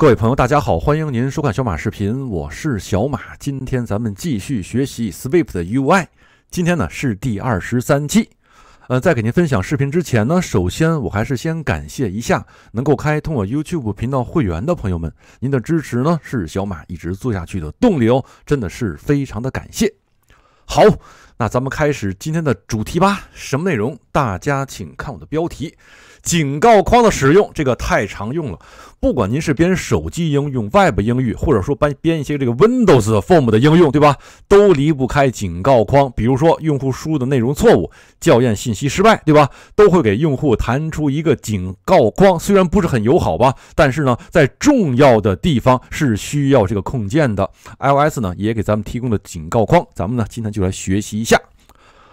各位朋友，大家好，欢迎您收看小马视频，我是小马。今天咱们继续学习 Swift 的 UI，今天呢是第二十三期。呃，在给您分享视频之前呢，首先我还是先感谢一下能够开通我 YouTube 频道会员的朋友们，您的支持呢是小马一直做下去的动力哦，真的是非常的感谢。好。那咱们开始今天的主题吧。什么内容？大家请看我的标题：警告框的使用。这个太常用了，不管您是编手机应用、Web 应用，或者说编编一些这个 Windows Form 的应用，对吧？都离不开警告框。比如说用户输入的内容错误，校验信息失败，对吧？都会给用户弹出一个警告框。虽然不是很友好吧，但是呢，在重要的地方是需要这个控件的。iOS 呢也给咱们提供了警告框。咱们呢今天就来学习。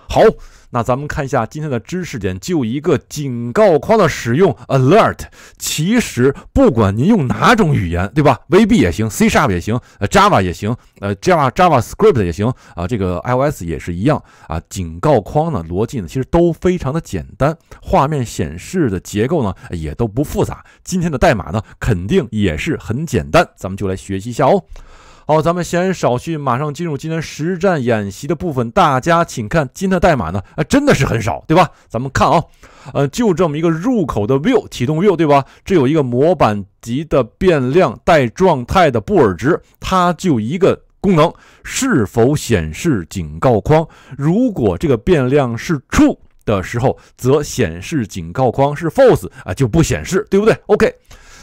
好，那咱们看一下今天的知识点，就一个警告框的使用，alert。其实不管您用哪种语言，对吧？VB 也行，C Sharp 也行，Java 也行，呃，Java JavaScript 也行啊。这个 iOS 也是一样啊。警告框呢，逻辑呢，其实都非常的简单，画面显示的结构呢，也都不复杂。今天的代码呢，肯定也是很简单，咱们就来学习一下哦。好，咱们闲言少叙，马上进入今天实战演习的部分。大家请看，今天的代码呢，啊，真的是很少，对吧？咱们看啊，呃，就这么一个入口的 view，启动 view，对吧？这有一个模板级的变量带状态的布尔值，它就一个功能，是否显示警告框。如果这个变量是 true 的时候，则显示警告框；是 false 啊，就不显示，对不对？OK。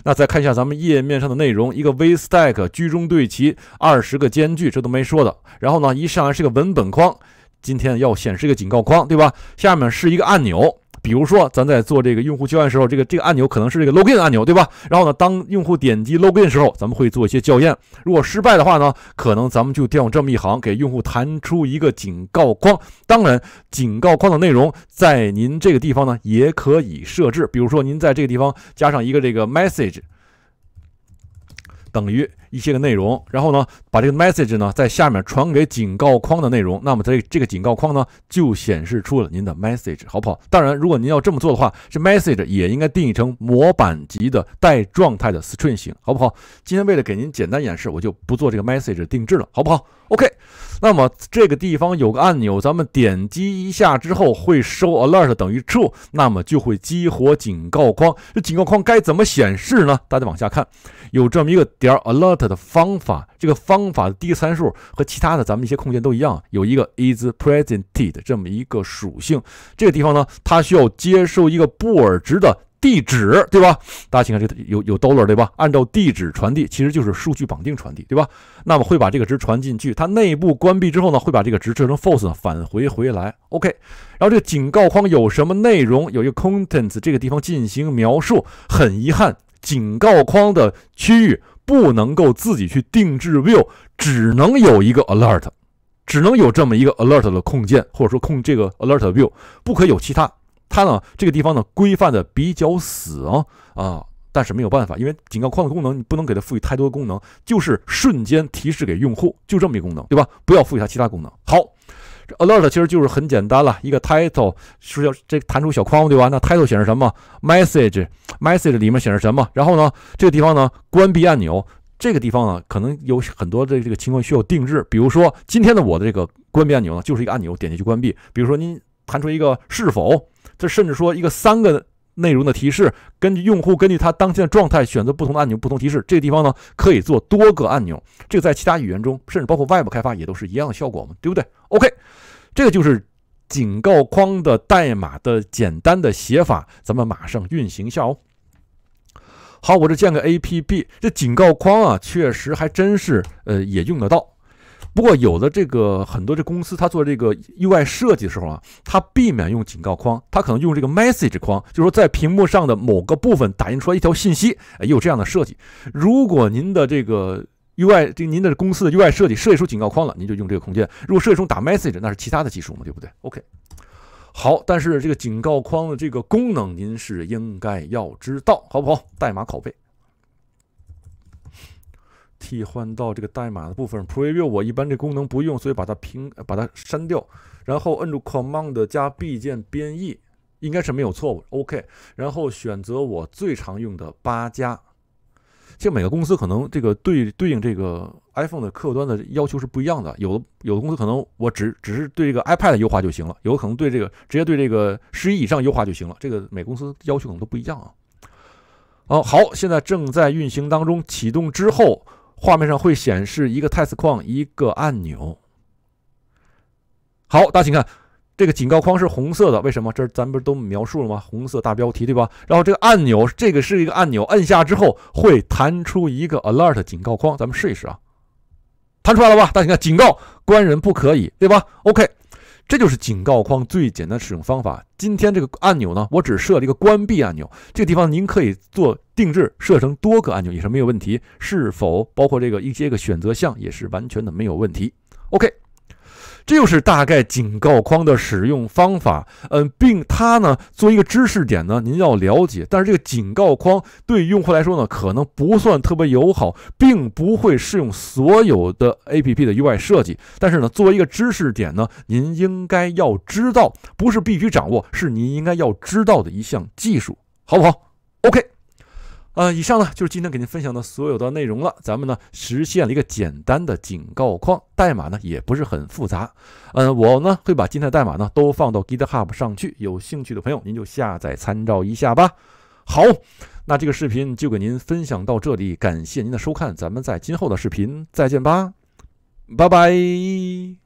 那再看一下咱们页面上的内容，一个 VStack 居中对齐，二十个间距，这都没说的。然后呢，一上来是个文本框，今天要显示一个警告框，对吧？下面是一个按钮。比如说，咱在做这个用户校验时候，这个这个按钮可能是这个 login 按钮，对吧？然后呢，当用户点击 login 时候，咱们会做一些校验。如果失败的话呢，可能咱们就调这么一行，给用户弹出一个警告框。当然，警告框的内容在您这个地方呢，也可以设置。比如说，您在这个地方加上一个这个 message。等于一些个内容，然后呢，把这个 message 呢在下面传给警告框的内容，那么这这个警告框呢就显示出了您的 message，好不好？当然，如果您要这么做的话，这 message 也应该定义成模板级的带状态的 string 型，好不好？今天为了给您简单演示，我就不做这个 message 定制了，好不好？OK，那么这个地方有个按钮，咱们点击一下之后会收 alert 等于 true，那么就会激活警告框。这警告框该怎么显示呢？大家往下看，有这么一个点 alert 的方法，这个方法的第参数和其他的咱们一些控件都一样，有一个 isPresented 这么一个属性。这个地方呢，它需要接收一个布尔值的。地址对吧？大家请看，这有有 dollar 对吧？按照地址传递，其实就是数据绑定传递对吧？那么会把这个值传进去，它内部关闭之后呢，会把这个值设成 false 返回回来。OK，然后这个警告框有什么内容？有一个 content s 这个地方进行描述。很遗憾，警告框的区域不能够自己去定制 view，只能有一个 alert，只能有这么一个 alert 的控件，或者说控这个 alert view，不可有其他。它呢，这个地方呢规范的比较死哦啊，但是没有办法，因为警告框的功能你不能给它赋予太多功能，就是瞬间提示给用户，就这么一功能，对吧？不要赋予它其他功能。好，这 alert 其实就是很简单了，一个 title 是要这弹出小框，对吧？那 title 显示什么？message message 里面显示什么？然后呢，这个地方呢关闭按钮，这个地方呢可能有很多的这个情况需要定制，比如说今天的我的这个关闭按钮呢就是一个按钮，点进去关闭。比如说您弹出一个是否。这甚至说一个三个内容的提示，根据用户根据他当前的状态选择不同的按钮，不同提示。这个地方呢，可以做多个按钮。这个在其他语言中，甚至包括外部开发也都是一样的效果嘛，对不对？OK，这个就是警告框的代码的简单的写法。咱们马上运行一下哦。好，我这建个 APP，这警告框啊，确实还真是，呃，也用得到。不过，有的这个很多这公司，他做这个 UI 设计的时候啊，他避免用警告框，他可能用这个 message 框，就是说在屏幕上的某个部分打印出来一条信息，也有这样的设计。如果您的这个 UI，这您的公司的 UI 设计设计出警告框了，您就用这个空间；如果设计出打 message，那是其他的技术嘛，对不对？OK，好，但是这个警告框的这个功能，您是应该要知道，好不好？代码拷贝。替换到这个代码的部分，Preview 我一般这功能不用，所以把它平把它删掉，然后摁住 Command 加 B 键编译，应该是没有错误。OK，然后选择我最常用的八加，其实每个公司可能这个对对应这个 iPhone 的客户端的要求是不一样的，有的有的公司可能我只只是对这个 iPad 优化就行了，有的可能对这个直接对这个十一以上优化就行了，这个每公司要求可能都不一样啊。哦，好，现在正在运行当中，启动之后。画面上会显示一个 t e s t 框，一个按钮。好，大家请看，这个警告框是红色的，为什么？这咱不是都描述了吗？红色大标题，对吧？然后这个按钮，这个是一个按钮，摁下之后会弹出一个 alert 警告框。咱们试一试啊，弹出来了吧？大家看，警告官人不可以，对吧？OK。这就是警告框最简单的使用方法。今天这个按钮呢，我只设了一个关闭按钮。这个地方您可以做定制，设成多个按钮也是没有问题。是否包括这个一些个选择项也是完全的没有问题。OK。这就是大概警告框的使用方法，嗯，并它呢作为一个知识点呢，您要了解。但是这个警告框对用户来说呢，可能不算特别友好，并不会适用所有的 APP 的 UI 设计。但是呢，作为一个知识点呢，您应该要知道，不是必须掌握，是您应该要知道的一项技术，好不好？呃，以上呢就是今天给您分享的所有的内容了。咱们呢实现了一个简单的警告框，代码呢也不是很复杂。嗯，我呢会把今天的代码呢都放到 GitHub 上去，有兴趣的朋友您就下载参照一下吧。好，那这个视频就给您分享到这里，感谢您的收看，咱们在今后的视频再见吧，拜拜。